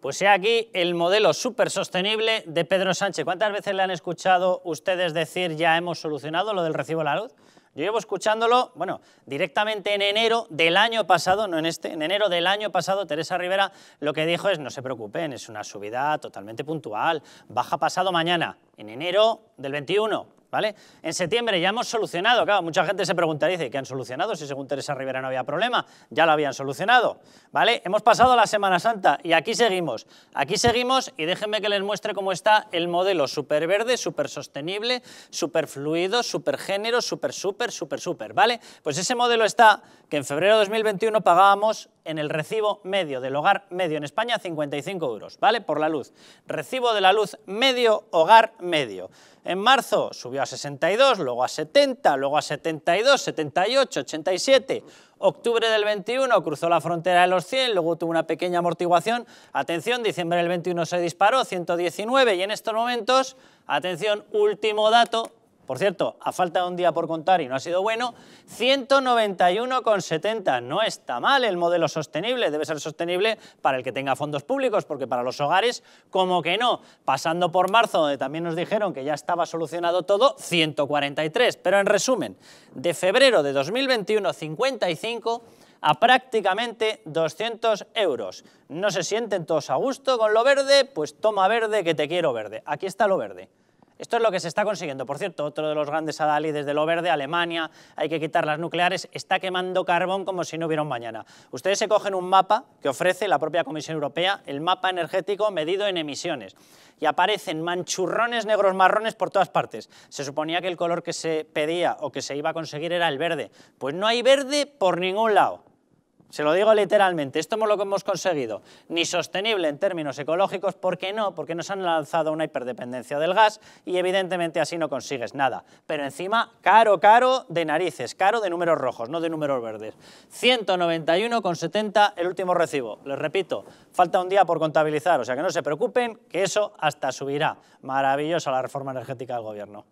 Pues he aquí el modelo súper sostenible de Pedro Sánchez. ¿Cuántas veces le han escuchado ustedes decir ya hemos solucionado lo del recibo de la luz? Yo llevo escuchándolo, bueno, directamente en enero del año pasado, no en este, en enero del año pasado Teresa Rivera lo que dijo es no se preocupen, es una subida totalmente puntual, baja pasado mañana, en enero del 21, ¿Vale? En septiembre ya hemos solucionado, claro, mucha gente se preguntaría, dice, ¿qué han solucionado? Si según Teresa Rivera no había problema, ya lo habían solucionado, ¿vale? Hemos pasado la Semana Santa y aquí seguimos, aquí seguimos y déjenme que les muestre cómo está el modelo súper verde, súper sostenible, súper fluido, súper género, súper, súper, súper, súper, ¿vale? Pues ese modelo está que en febrero de 2021 pagábamos en el recibo medio del hogar medio en España 55 euros, ¿vale? Por la luz. Recibo de la luz medio, hogar medio. En marzo subió a 62, luego a 70, luego a 72, 78, 87. Octubre del 21 cruzó la frontera de los 100, luego tuvo una pequeña amortiguación. Atención, diciembre del 21 se disparó, 119. Y en estos momentos, atención, último dato, por cierto, a falta de un día por contar y no ha sido bueno, 191,70. No está mal el modelo sostenible, debe ser sostenible para el que tenga fondos públicos, porque para los hogares, como que no. Pasando por marzo, donde también nos dijeron que ya estaba solucionado todo, 143. Pero en resumen, de febrero de 2021, 55 a prácticamente 200 euros. ¿No se sienten todos a gusto con lo verde? Pues toma verde que te quiero verde. Aquí está lo verde. Esto es lo que se está consiguiendo. Por cierto, otro de los grandes adalides de lo verde, Alemania, hay que quitar las nucleares, está quemando carbón como si no hubiera un mañana. Ustedes se cogen un mapa que ofrece la propia Comisión Europea, el mapa energético medido en emisiones, y aparecen manchurrones negros marrones por todas partes. Se suponía que el color que se pedía o que se iba a conseguir era el verde. Pues no hay verde por ningún lado. Se lo digo literalmente, esto es lo que hemos conseguido. Ni sostenible en términos ecológicos, ¿por qué no? Porque nos han lanzado una hiperdependencia del gas y evidentemente así no consigues nada. Pero encima, caro, caro de narices, caro de números rojos, no de números verdes. 191,70 el último recibo. Les repito, falta un día por contabilizar, o sea que no se preocupen, que eso hasta subirá. Maravillosa la reforma energética del gobierno.